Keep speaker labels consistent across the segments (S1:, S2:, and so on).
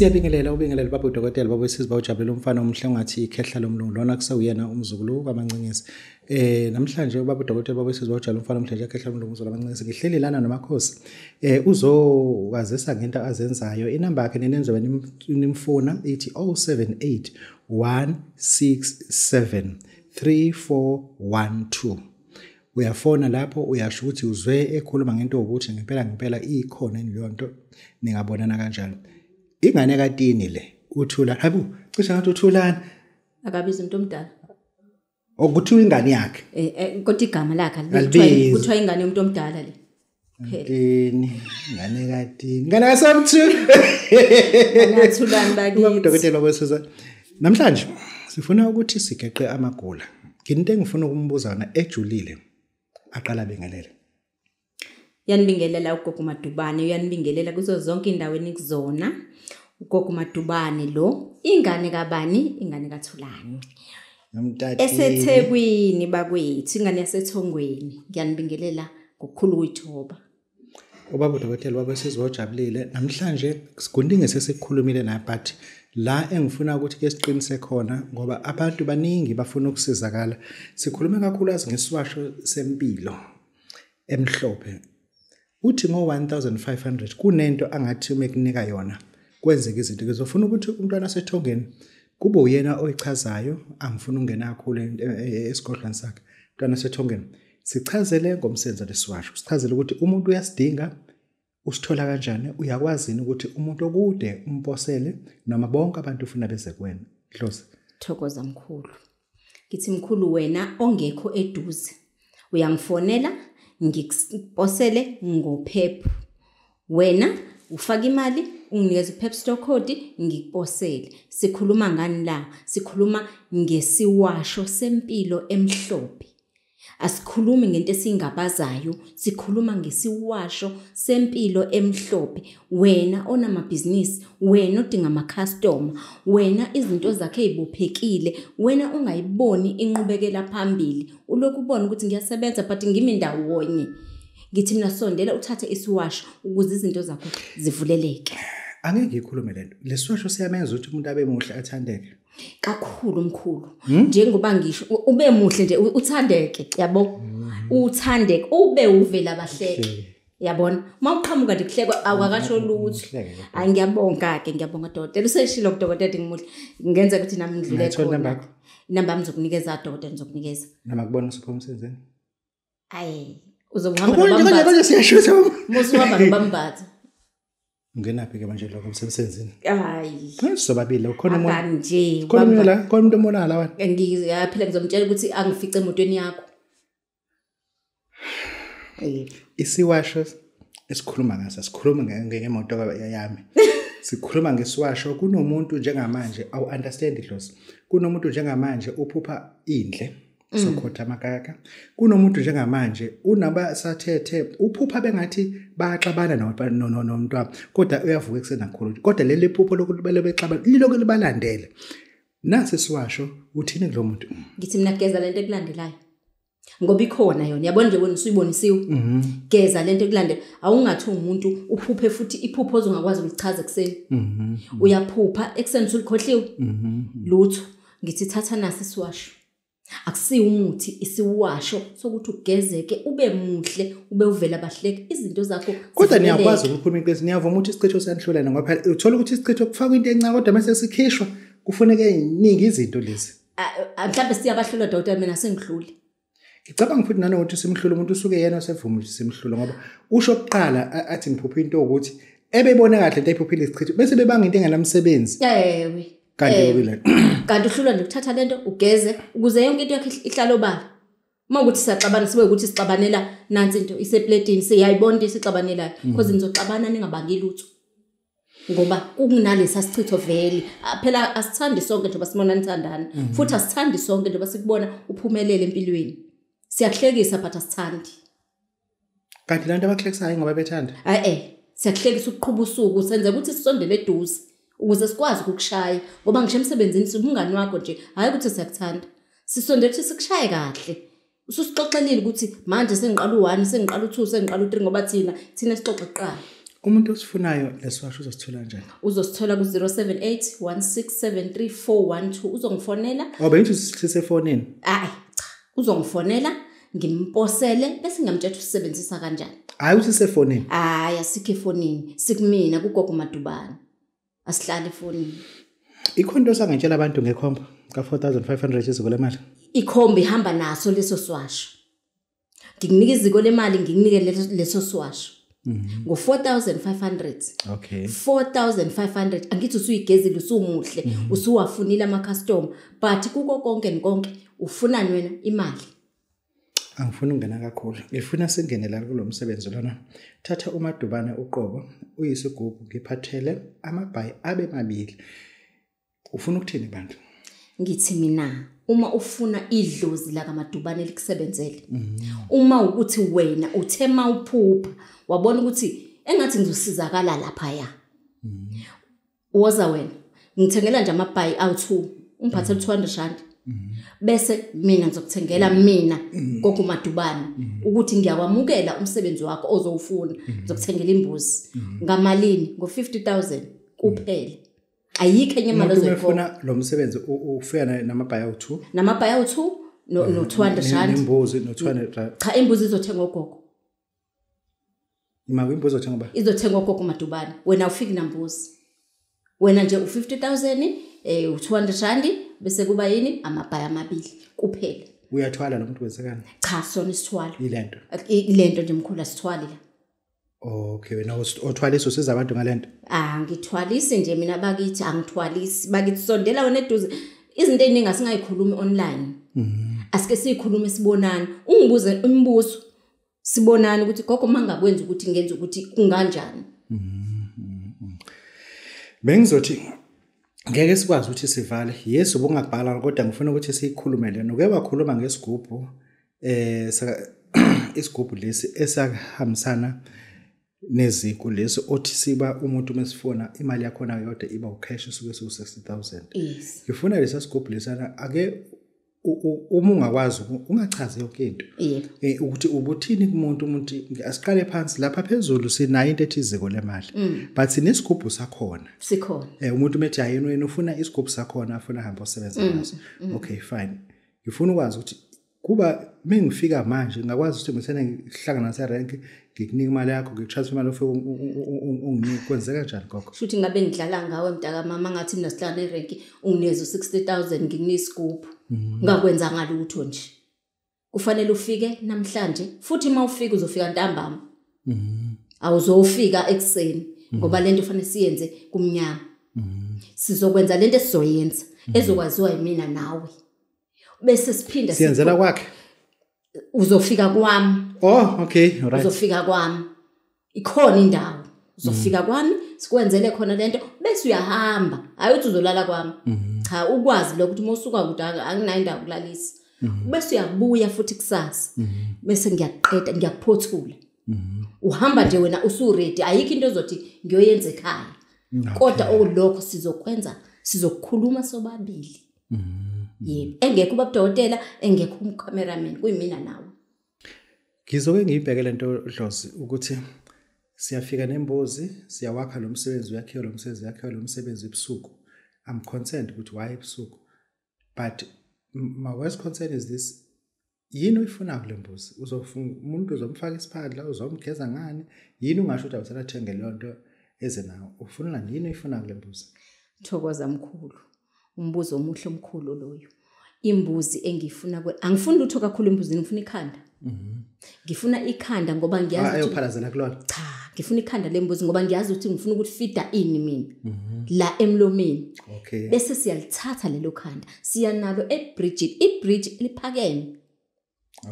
S1: siyabingelela ubingelela baba udokotela baba wesizwe bawujabulela umfana omhle ongathi ikhehla lomlungu lona kusewuyena umzukulu kwabancincisi eh namhlanje ubaba udokotela baba wesizwe bawujabulela umfana omhle ekhehla lomlungu umzukulu kwabancincisi ngihleli lana nomakhosi eh uzokwazisa ngento azenzayo inamba yakhe nenenzo benimfuna ithi 078 167 3412 uyafona lapho uyasho ukuthi uzwe ekhuluma ngento ukuthi ngempela ngempela ikhona leyo nto ningabonana kanjani ingane katini le uthula hayibo cishe ngathi uthulani
S2: akabiza umuntu omdala
S1: okuthiwa oh, ingane yakhe
S2: eh, eh kodwa igama lakhe alibizwa kuthiwa ingane yomuntu omdala le
S1: Ngani ngane katini ngane kasemthu Ngathulani bakithi Ngidokotela kwesizana Namhlanje sifuna ukuthi sigeqe amagula Nginto engifuna ukumbuza wona ejulile aqala bengelele
S2: Uyanibingelela ugogo Madubane, uyanibingelela kuzo zonke indawo enikuzona. Ugogo Madubane lo, ingane kabani? Ingane kaThulani.
S1: Nomtatini. Esethekwini
S2: bakwethu, ingane yasethongweni. Ngiyanibingelela ngokukhulu
S1: ukuyithoba. Ubaba udokotela wabesizwe ojabulile namhlanje sigundinge sesikhulumile naye but la engifuna ukuthi ke siqinise khona ngoba abantu baningi bafuna ukusizakala sikhulume kakhulukazi ngesiwasho sempilo emhlophe uthi ngo-1500 kunento angathi uma kunika yona kwenzeka izinto ngizofuna ukuthi umntwana asethongeni kube uyena oyichazayo angifuna ukungena kakhulu e, e, e, esigodlweni sakhe mntwana asethongeni sichazele ngomsenzo lesiwasho sichazele ukuthi umuntu uyasidinga usithola kanjani uyakwazini ukuthi umuntu okude umposele noma bonke abantu ufuna beze kuwena hlose thokoza
S2: mkhulu ngithi mkhulu wena ongekho eduze uyangifonela ngikuposele ngoPep wena ufaka imali unginikeza uPep store code ngikuposele sikhuluma ngani la sikhuluma ngesiwasho sempilo emhlophe Asikhulumi ngento esingabazayo, sikhuluma ngesiwasho sempilo emhlophe. Wena onamabhizinisi, wena odinga ama-customer, wena izinto zakho ezibophekile, wena ongayiboni inqubekela phambili. Ulokhu ubona ukuthi ngiyasebenza but ngimi ndawonye. Ngithi mina sondela uthathe isiwasho ukuze izinto zakho
S1: zivuleleke. angeke ikhulume lento lesisho siyamenza ukuthi umuntu abe muhle athandeke
S2: kakhulu mkhulu hmm?
S1: njengoba ngisho ube
S2: muhle nje uthandeke yabo hmm. uthandeke ube uvela bahleke yabona mawuqhamuka hmm. nje kuhlekwa awakasho lutho hayi ngiyabonga ke ngiyabonga dokotela useshilo dokotela ngimuhle ngenza ukuthi nami ngidlule khona inamba ngizokunikeza dokotela ngizokunikeza
S1: nama kubona sipho umsenzeni
S2: hayi uzongxama nobambatha musihamba nobambatha
S1: Ngenaphi ke manje lokho emsebenzini?
S2: Hayi.
S1: Sizobabili lokho khona umuntu. Abani nje. Khona umuntu la,
S2: khona umuntu omona la wena. Ngiyaphela ngizomtshela ukuthi angifice emotweni yakho.
S1: Eh, isiwasho esikhuluma ngaso sikhuluma ngemoto yami. sikhuluma ngesiwasho kunomuntu njengamanje awu understand idlozi. Kunomuntu njengamanje uphupha indle. sokhotha amakaka kunomuntu njengamanje unaba sathethe uphupha bengathi bayaxabana nomntwana kodwa uyavuka ekusena kakhulu kodwa leli phupho lokuthi bexabana liloku libalandele nasi siwasho uthini kulo muntu
S2: ngithi mina geza lento ekulandelayo ngoba ikhona yona yabona nje wena usuyibonisiwe mhm. geza lento ekulandela awungathi umuntu uphuphe futhi iphupho ozongakwazi ukuchaza ekseni mhm. uyaphupha ekseni usulikhohliwe mhm. lutho ngithi thatha nasi siwasho akusiyo umuthi isiwasho sokuthi ugezeke ube muhle ube uvela bahleke izinto zakho kodwa niyakwazi
S1: ukukhuluma iqiniso niyavuma ukuthi isichitho siyanhlulana ngoba phela uthola ukuthi isichitho kufakwa into encane kodwa mase sikhishwa kufuneka iningi izinto lezi
S2: mhlawumbe siyabahlola dokotela mina
S1: sengihlule ngicabanga futhi nanokuthi simhlule umuntu usuke yena osevuma ukuthi simhlule ngoba usho kuqala athi ngiphupha into ukuthi ebebona kahle into ayiphupha isichitho bese bebanga into engenamsebenzi
S2: yewe
S1: kanti yobile eh,
S2: kanti uhlulwa nje ukuthatha lento ugeze ukuze yonke into yakhe ihlale obala uma ukuthi siyaxabana sibe ukuthi sixabanela nansi into isepletini siyayibona into esixabanelayo because mhm. nizoxabana ningabangi lutho ngoba kunalesa sichitho vele ah, phela asithandi sonke njengoba simona nithandana mhm. futhi asithandi sonke njengoba sikubona uphumelele empilweni siyahlekisa but asithandi
S1: kanti lento abaklekisayo ngoba bethanda
S2: hayi ah, eh siyahlekisa ukuqhuba usuku senze ukuthi sisondele eduze ukuze sikwazi ukukushaya ngoba ngisho emsebenzini sibungani wakho nje hayi ukuthi siyakuthanda sisondele ukuthi sikushaye kahle ususixoxelile ukuthi manje sengiqala u1 sengiqala u2 sengiqala u3 ngoba thina thina sixoxe kuqala
S1: umuntu osifunayo lesiwasho uzosithola njani
S2: uzosithola ku-078 1673412 uzongifonela
S1: oh bengithi sisefonini
S2: hayi cha uzongifonela ngimposele bese ngiyamtshela usisebenzisa kanjani
S1: hayi uthi sefonini
S2: hayi asikho efonini sikumina kugogo madubane asihlali efonini
S1: ikhona into sangitshela abantu ngekhomba ka-4500 iziko lemali
S2: ikhomba ihamba naso leso swasho ngikunike iziko lemali ngikunike leso swasho mhm. ngo-4500 okay 4500 angithi usuyigezile usuwuhle mhm. usuwafunile ama-customer but kuko konke nikonke ufunani wena imali
S1: Angifuni ukungena kakhulu. Ngifuna singene la kulo msebenzi lona. Thatha umadubane uqobo uyisigubhu ngiphathele amabhayi abe mabili. Ufuna ukuthini bantu? Ngithi mina uma ufuna idlozi la
S2: kamadubane likusebenzele. Mhm. Uma ukuthi wena uthema uphupha wabona ukuthi engathi ngizosizakala lapha ya. Mhm. Woza wena ngithengela nje amabhayi awu2 ungiphathele 200 mhm. rand. bese mina ngizokuthengela mm. mina gogo mm. madubane mm. ukuthi ngiyakwamukela umsebenzi wakho ozowufuna ngizokuthengela imbuzi ngamalini ngo50000 kuphela ayikho enye imali ozoyikhona
S1: lo msebenzi ufika nama-buyout 2
S2: nama-buyout 2 no-200 rand
S1: imbuzi no-200
S2: cha imbuzi izothengwa gogo
S1: Ima kwimbuzi othenga ba?
S2: Izothengwa gogo madubane wena ufiki nambuzi wena nje u50000 eh u200 rand bese kuba yini amabhaya amabili kuphela
S1: uyathwala lo muntu wensekana
S2: cha sona isithwalo ilento ilento nje mkhulu asithwali la
S1: Okay wena othwalisa usiza abantu ngalento
S2: Ah ngithwalisi nje mina bakithi angithwalisi bakithi sondela wena eduze izinto eziningi asingayikhulumi online mhm. Asike sikhulume sibonane ungibuze imibuzo sibonane ukuthi gogo mangakwenza ukuthi ngenze ukuthi kunganjani mhm, mhm,
S1: Bengizothi ngeke sikwazi ukuthi sivale yesu bungabhala kodwa ngifuna ukuthi siyikhulume lena uke wakhuluma ngesigubhu eh isigubhu lesi esahambisana neziku leso othi siba umuntu mesifuna imali yakho na yodwa iba ucash usuke so 60000 ngifuna lesa sigubhu lesana ake uma ungakwazi ungachazi yonke into eh ukuthi ubuthini kumuntu umuntu asiqale phansi lapha phezulu sinayo into ethiziko lemali mm. but sinesigubhu sakhona sikhona eh umuntu umethi hayini wena ufuna isigubhu sakhona afuna hamba osebenza mm, ngaso mm. okay fine ngifuna ukwazi ukuthi kuba mengifika manje ngakwazi ukuthi ngisene ngihlangana se rank ngikunika imali yakho ngikutransfer imali ofike unginike kwenzeka kanjani gogo
S2: shuthi ngabe ngidlala ngawe mntaka mama ngathi mina sihlala erenki unginezo 60000 ngikunika isigubhu mhm. ngakwenza ngalutho nje kufanele ufike namhlanje futhi mawufika uzofika ntambama mhm. awuzofika ekseni mhm. ngoba lento ufanele siyenze kumnyama sizokwenza lento esizoyenza ezokwaziwa yimina nawe bese siphinda siyenzela kwakhe uzofika kwami oh okay alright uzofika kwami ikhona indawo uzofika mm. kwami sikwenzele khona lento bese uyahamba ayuthi uzolala kwami mm-hmm. cha ukwazi lokuthi mosuka kudaka anginayindawo kulalisa mm-hmm. bese uyabuya futhi kusasa mm-hmm. bese ngiyaqeda ngiyakuphothula uhamba nje wena usuready ayikho into ezothi ngiyoyenza ekhaya kodwa okulokho sizokwenza sizokukhuluma sobabili yebo engekho ubaba dokotela engekho umcameraman kuyimina nawe
S1: ngizoke ngiyibheke lento dlozi ukuthi siyafika nembuzi siyawakha lo msebenzi uyakhiwa lo msebenzi uyakhiwa lo msebenzi ebusuku i'm concerned ukuthi why ebusuku but my worst concern is this yini uyifuna kule mbuzi uzofuna umuntu uzomfaka isiphadla uzomgeza ngani yini ungasho ukuthi awusathenge leyo nto eze nayo ufuna yini uyifuna kule mbuzi thokoza
S2: mkhulu umbuzo omuhle omkhulu loyo imbuzi engifuna angifuni lutho kakhulu imbuzi ngifuna ikhanda mhm. ngifuna ikhanda ngoba ngiyazi ah, ayophalazana kulona cha ngifuna ikhanda lembuzi ngoba ngiyazi ukuthi ngifuna ukuthi feeder ini mina mhm. la emlomeni okay bese siyalithatha lelo khanda siyanalo eBridget iBridge liphakeme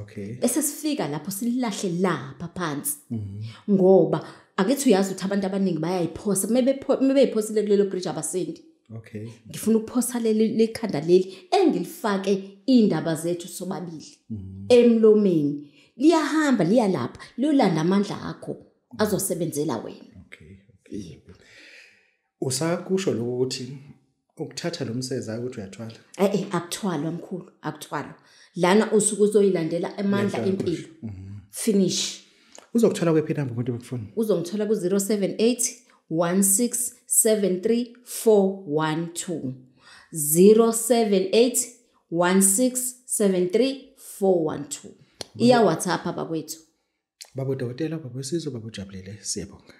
S1: okay bese
S2: sifika lapho sililahle lapha phansi mhm. ngoba akethi uyazi ukuthi abantu abaningi bayayiphosa mebe mebeyiphosile kulelo bridge abasendi Okay. Ngifuna ukuphosa leli lekhanda leli engilifake indaba zethu sobabili mhm. emlomeni. Liyahamba liya lapha, lolanda amandla akho azosebenzela wena. Okay.
S1: Yebo. Usakusho lokuthi ukuthatha lo mseza ukuthi uyathwala.
S2: Eh eh akuthwala mkhulu, akuthwala. Lana usuku uzoyilandela emandla empilo. Mhm. Finish.
S1: Uzokuthwala kwephi number umuntu bekufuna?
S2: Uzongithola ku 078 iyawhatsapp abakwethu
S1: babodokotela babesizwe babojabulile siyabonga